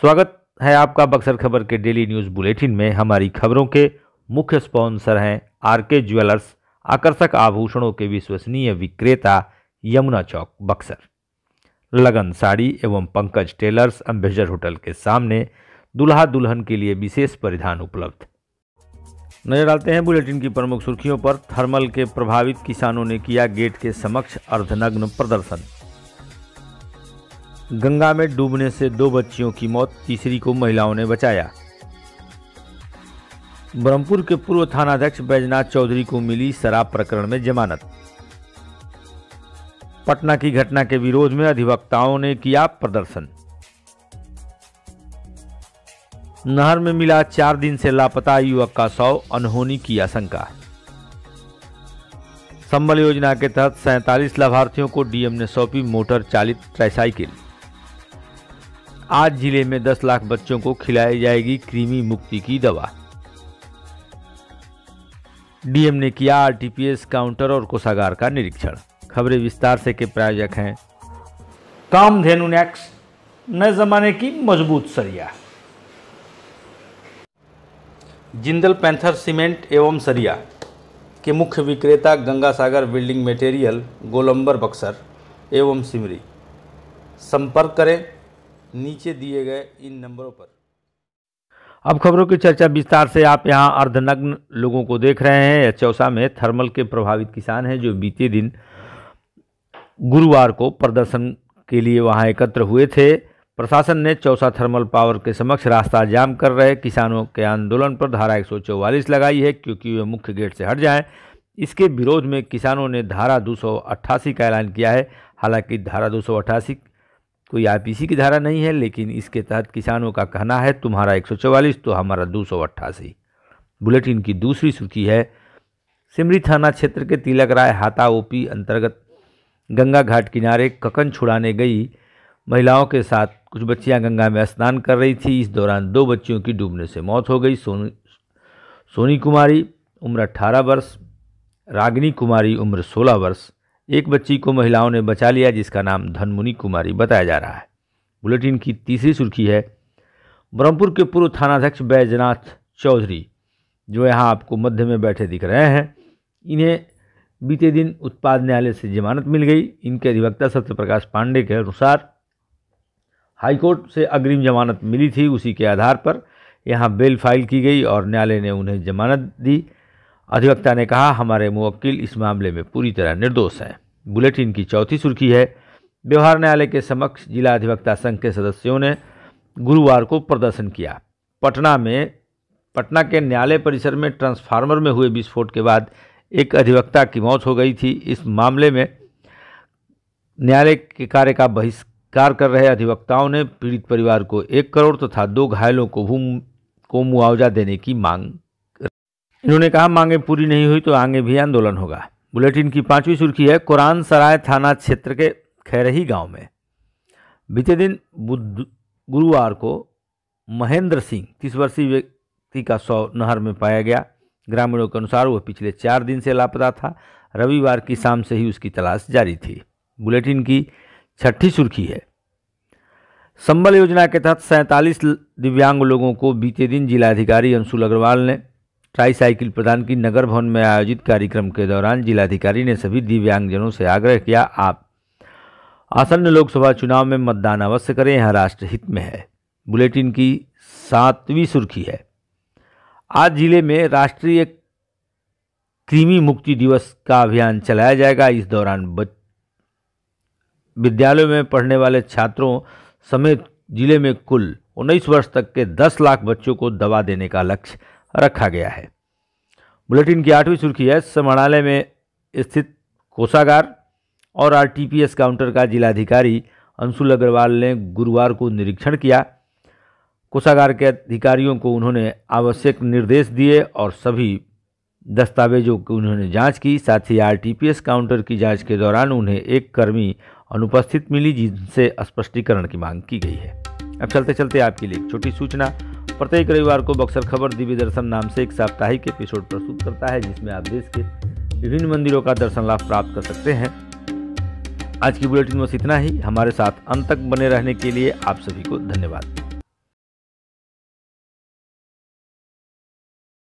स्वागत है आपका बक्सर खबर के डेली न्यूज़ बुलेटिन में हमारी खबरों के मुख्य स्पॉन्सर हैं आरके ज्वेलर्स आकर्षक आभूषणों के विश्वसनीय विक्रेता यमुना चौक बक्सर लगन साड़ी एवं पंकज टेलर्स अम्बेजर होटल के सामने दुल्हा दुल्हन के लिए विशेष परिधान उपलब्ध नजर डालते हैं बुलेटिन की प्रमुख सुर्खियों पर थर्मल के प्रभावित किसानों ने किया गेट के समक्ष अर्धनग्न प्रदर्शन गंगा में डूबने से दो बच्चियों की मौत तीसरी को महिलाओं ने बचाया ब्रह्मपुर के पूर्व थानाध्यक्ष बैजनाथ चौधरी को मिली शराब प्रकरण में जमानत पटना की घटना के विरोध में अधिवक्ताओं ने किया प्रदर्शन नहर में मिला चार दिन से लापता युवक का शव अनहोनी की आशंका संबल योजना के तहत सैंतालीस लाभार्थियों को डीएम ने सौंपी मोटर चालित ट्राईसाइकिल आज जिले में 10 लाख बच्चों को खिलाई जाएगी कृमि मुक्ति की दवा डीएम ने किया आरटीपीएस काउंटर और कोषागार का निरीक्षण खबरें विस्तार से के प्रायोजक हैं धेनु नेक्स नए जमाने की मजबूत सरिया जिंदल पैंथर सीमेंट एवं सरिया के मुख्य विक्रेता गंगा सागर बिल्डिंग मटेरियल गोलंबर बक्सर एवं सिमरी संपर्क करें नीचे दिए गए इन नंबरों पर अब खबरों की चर्चा विस्तार से आप यहाँ अर्धनग्न लोगों को देख रहे हैं चौसा में थर्मल के प्रभावित किसान हैं जो बीते दिन गुरुवार को प्रदर्शन के लिए वहाँ एकत्र हुए थे प्रशासन ने चौसा थर्मल पावर के समक्ष रास्ता जाम कर रहे किसानों के आंदोलन पर धारा एक लगाई है क्योंकि वे मुख्य गेट से हट जाएं इसके विरोध में किसानों ने धारा दो का ऐलान किया है हालांकि धारा दो कोई तो आईपीसी की धारा नहीं है लेकिन इसके तहत किसानों का कहना है तुम्हारा 144 तो हमारा दो बुलेटिन की दूसरी सूची है सिमरी थाना क्षेत्र के तिलक राय हाथा ओपी अंतर्गत गंगा घाट किनारे ककन छुड़ाने गई महिलाओं के साथ कुछ बच्चियां गंगा में स्नान कर रही थी इस दौरान दो बच्चियों की डूबने से मौत हो गई सोनी सोनी कुमारी उम्र 18 वर्ष रागिनी कुमारी उम्र 16 वर्ष एक बच्ची को महिलाओं ने बचा लिया जिसका नाम धनमुनी कुमारी बताया जा रहा है बुलेटिन की तीसरी सुर्खी है ब्रह्मपुर के पूर्व थानाध्यक्ष बैजनाथ चौधरी जो यहाँ आपको मध्य में बैठे दिख रहे हैं इन्हें बीते दिन उत्पाद न्यायालय से जमानत मिल गई इनके अधिवक्ता सत्य प्रकाश पांडे के अनुसार हाईकोर्ट से अग्रिम जमानत मिली थी उसी के आधार पर यहाँ बेल फाइल की गई और न्यायालय ने उन्हें जमानत दी अधिवक्ता ने कहा हमारे मुवक्किल इस मामले में पूरी तरह निर्दोष हैं बुलेटिन की चौथी सुर्खी है व्यवहार न्यायालय के समक्ष जिला अधिवक्ता संघ के सदस्यों ने गुरुवार को प्रदर्शन किया पटना में पटना के न्यायालय परिसर में ट्रांसफार्मर में हुए विस्फोट के बाद एक अधिवक्ता की मौत हो गई थी इस मामले में न्यायालय के कार्य का बहिष्कार कर रहे अधिवक्ताओं ने पीड़ित परिवार को एक करोड़ तथा तो दो घायलों को भूम को मुआवजा देने की मांग इन्होंने कहा मांगे पूरी नहीं हुई तो आगे भी आंदोलन होगा बुलेटिन की पांचवी सुर्खी है कुरान सराय थाना क्षेत्र के खैरही गांव में बीते दिन बुध गुरुवार को महेंद्र सिंह तीस वर्षीय व्यक्ति का शव नहर में पाया गया ग्रामीणों के अनुसार वह पिछले चार दिन से लापता था रविवार की शाम से ही उसकी तलाश जारी थी बुलेटिन की छठी सुर्खी है संबल योजना के तहत सैंतालीस दिव्यांग लोगों को बीते दिन जिलाधिकारी अंशुल अग्रवाल ने ट्राई साइकिल प्रदान की नगर भवन में आयोजित कार्यक्रम के दौरान जिलाधिकारी ने सभी दिव्यांगजनों से आग्रह किया आप आसन्न लोकसभा चुनाव में मतदान अवश्य करें यह राष्ट्र हित में है बुलेटिन की सातवीं सुर्खी है आज जिले में राष्ट्रीय कृमि मुक्ति दिवस का अभियान चलाया जाएगा इस दौरान विद्यालयों में पढ़ने वाले छात्रों समेत जिले में कुल उन्नीस वर्ष तक के 10 लाख बच्चों को दवा देने का लक्ष्य रखा गया है बुलेटिन की आठवीं सुर्खी है समरणालय में स्थित कोषागार और आरटीपीएस काउंटर का जिलाधिकारी अंशुल अग्रवाल ने गुरुवार को निरीक्षण किया कोषागार के अधिकारियों को उन्होंने आवश्यक निर्देश दिए और सभी दस्तावेजों की उन्होंने जांच की साथ ही आरटीपीएस काउंटर की जांच के दौरान उन्हें एक कर्मी अनुपस्थित मिली जिनसे स्पष्टीकरण की मांग की गई है अब चलते चलते आपके लिए एक छोटी सूचना प्रत्येक रविवार को बक्सर खबर दिव्य दर्शन नाम से एक साप्ताहिक एपिसोड प्रस्तुत करता है जिसमें आप देश के विभिन्न मंदिरों का दर्शन लाभ प्राप्त कर सकते हैं आज की बुलेटिन बस इतना ही हमारे साथ अंत तक बने रहने के लिए आप सभी को धन्यवाद